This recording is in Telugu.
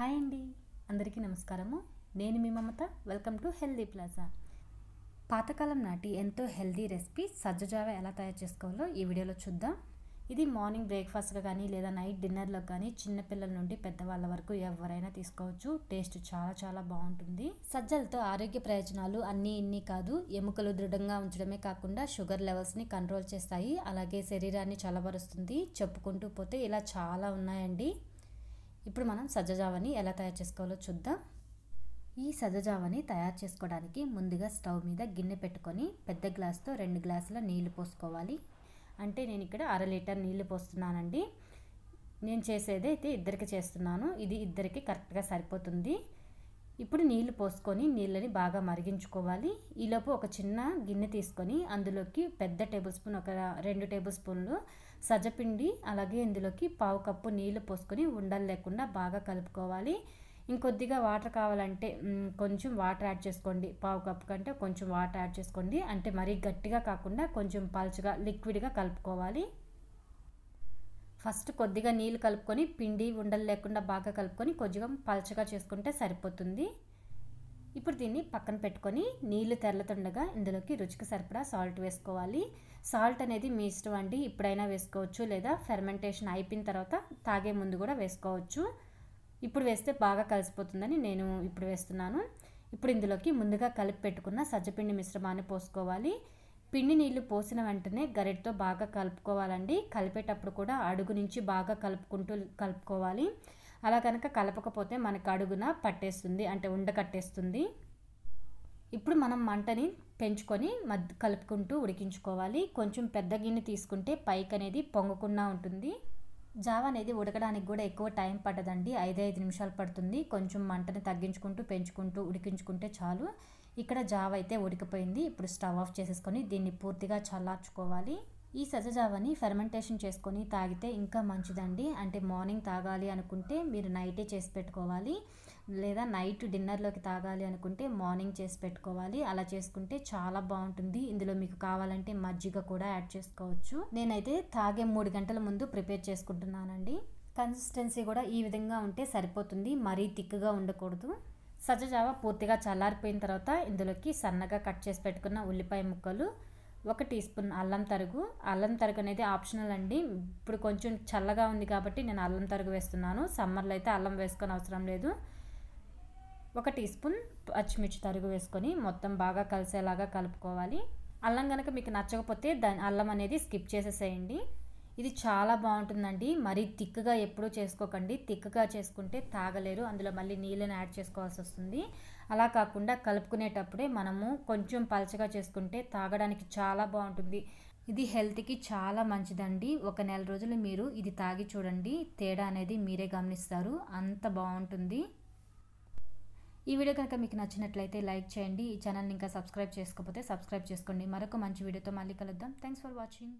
హాయ్ అండి అందరికీ నమస్కారము నేను మీ Mamata welcome to healthy plaza పాతకాలం నాటి ఎంతో హెల్దీ రెసిపీ సజ్జజావ ఎలా తయారు చేసుకోవాలో ఈ వీడియోలో చూద్దాం ఇది మార్నింగ్ బ్రేక్ఫాస్ట్గా కానీ లేదా నైట్ డిన్నర్లో కానీ చిన్నపిల్లల నుండి పెద్దవాళ్ళ వరకు ఎవరైనా తీసుకోవచ్చు టేస్ట్ చాలా చాలా బాగుంటుంది సజ్జలతో ఆరోగ్య ప్రయోజనాలు అన్నీ ఇన్ని కాదు ఎముకలు దృఢంగా ఉంచడమే కాకుండా షుగర్ లెవెల్స్ని కంట్రోల్ చేస్తాయి అలాగే శరీరాన్ని చలబరుస్తుంది చెప్పుకుంటూ పోతే ఇలా చాలా ఉన్నాయండి ఇప్పుడు మనం సజ్జజావని ఎలా తయారు చేసుకోవాలో చూద్దాం ఈ సజ్జజావని తయారు చేసుకోవడానికి ముందుగా స్టవ్ మీద గిన్నె పెట్టుకొని పెద్ద గ్లాస్తో రెండు గ్లాసుల నీళ్లు పోసుకోవాలి అంటే నేను ఇక్కడ అర లీటర్ నీళ్లు పోస్తున్నానండి నేను చేసేది అయితే ఇద్దరికి చేస్తున్నాను ఇది ఇద్దరికి కరెక్ట్గా సరిపోతుంది ఇప్పుడు నీళ్లు పోసుకొని నీళ్ళని బాగా మరిగించుకోవాలి ఈలోపు ఒక చిన్న గిన్నె తీసుకొని అందులోకి పెద్ద టేబుల్ స్పూన్ ఒక రెండు టేబుల్ స్పూన్లు సజపిండి అలాగే ఇందులోకి పావు కప్పు నీళ్లు పోసుకొని ఉండలు లేకుండా బాగా కలుపుకోవాలి ఇంకొద్దిగా వాటర్ కావాలంటే కొంచెం వాటర్ యాడ్ చేసుకోండి పావు కప్పు కంటే కొంచెం వాటర్ యాడ్ చేసుకోండి అంటే మరీ గట్టిగా కాకుండా కొంచెం పల్చగా లిక్విడ్గా కలుపుకోవాలి ఫస్ట్ కొద్దిగా నీళ్ళు కలుపుకొని పిండి ఉండలు లేకుండా బాగా కలుపుకొని కొద్దిగా పలచగా చేసుకుంటే సరిపోతుంది ఇప్పుడు దీన్ని పక్కన పెట్టుకొని నీళ్లు తెరలతుండగా ఇందులోకి రుచికి సరిపడా సాల్ట్ వేసుకోవాలి సాల్ట్ అనేది మీ ఇష్టం అండి ఇప్పుడైనా వేసుకోవచ్చు లేదా ఫెర్మెంటేషన్ అయిపోయిన తర్వాత తాగే ముందు కూడా వేసుకోవచ్చు ఇప్పుడు వేస్తే బాగా కలిసిపోతుందని నేను ఇప్పుడు వేస్తున్నాను ఇప్పుడు ఇందులోకి ముందుగా కలిపి పెట్టుకున్న సజ్జపిండి మిశ్రమాన్ని పోసుకోవాలి పిండి నీళ్లు పోసిన వెంటనే గరిటతో బాగా కలుపుకోవాలండి కలిపేటప్పుడు కూడా అడుగు నుంచి బాగా కలుపుకుంటూ కలుపుకోవాలి అలా కనుక కలపకపోతే మనకు అడుగున పట్టేస్తుంది అంటే ఉండ కట్టేస్తుంది ఇప్పుడు మనం మంటని పెంచుకొని మధ్య కలుపుకుంటూ ఉడికించుకోవాలి కొంచెం పెద్ద గిన్నె తీసుకుంటే పైకి అనేది పొంగకుండా ఉంటుంది జావ అనేది ఉడకడానికి కూడా ఎక్కువ టైం పడదండి ఐదు ఐదు నిమిషాలు పడుతుంది కొంచెం మంటని తగ్గించుకుంటూ పెంచుకుంటూ ఉడికించుకుంటే చాలు ఇక్కడ జావ అయితే ఉడికిపోయింది ఇప్పుడు స్టవ్ ఆఫ్ చేసేసుకొని దీన్ని పూర్తిగా చల్లార్చుకోవాలి ఈ సజజావని ఫెర్మెంటేషన్ చేసుకొని తాగితే ఇంకా మంచిదండి అంటే మార్నింగ్ తాగాలి అనుకుంటే మీరు నైటే చేసి పెట్టుకోవాలి లేదా నైట్ డిన్నర్లోకి తాగాలి అనుకుంటే మార్నింగ్ చేసి పెట్టుకోవాలి అలా చేసుకుంటే చాలా బాగుంటుంది ఇందులో మీకు కావాలంటే మజ్జిగ కూడా యాడ్ చేసుకోవచ్చు నేనైతే తాగే మూడు గంటల ముందు ప్రిపేర్ చేసుకుంటున్నానండి కన్సిస్టెన్సీ కూడా ఈ విధంగా ఉంటే సరిపోతుంది మరీ తిక్కుగా ఉండకూడదు సజ్జజావ పూర్తిగా చల్లారిపోయిన తర్వాత ఇందులోకి సన్నగా కట్ చేసి పెట్టుకున్న ఉల్లిపాయ ముక్కలు ఒక టీ స్పూన్ అల్లం తరుగు అల్లం తరుగు అనేది ఆప్షనల్ అండి ఇప్పుడు కొంచెం చల్లగా ఉంది కాబట్టి నేను అల్లం తరుగు వేస్తున్నాను సమ్మర్లో అయితే అల్లం వేసుకొని అవసరం లేదు ఒక టీ స్పూన్ పచ్చిమిర్చి తరుగు వేసుకొని మొత్తం బాగా కలిసేలాగా కలుపుకోవాలి అల్లం కనుక మీకు నచ్చకపోతే దాని అల్లం అనేది స్కిప్ చేసేసేయండి ఇది చాలా బాగుంటుందండి మరీ తిక్కగా ఎప్పుడూ చేసుకోకండి తిక్కగా చేసుకుంటే తాగలేరు అందులో మళ్ళీ నీళ్ళని యాడ్ చేసుకోవాల్సి వస్తుంది అలా కాకుండా కలుపుకునేటప్పుడే మనము కొంచెం పలచగా చేసుకుంటే తాగడానికి చాలా బాగుంటుంది ఇది హెల్త్కి చాలా మంచిదండి ఒక నెల రోజులు మీరు ఇది తాగి చూడండి తేడా అనేది మీరే గమనిస్తారు అంత బాగుంటుంది ఈ వీడియో కనుక మీకు నచ్చినట్లయితే లైక్ చేయండి ఈ ఛానల్ని ఇంకా సబ్స్క్రైబ్ చేసుకోకపోతే సబ్స్క్రైబ్ చేసుకోండి మరొక మంచి వీడియోతో మళ్ళీ కలుద్దాం థ్యాంక్స్ ఫర్ వాచింగ్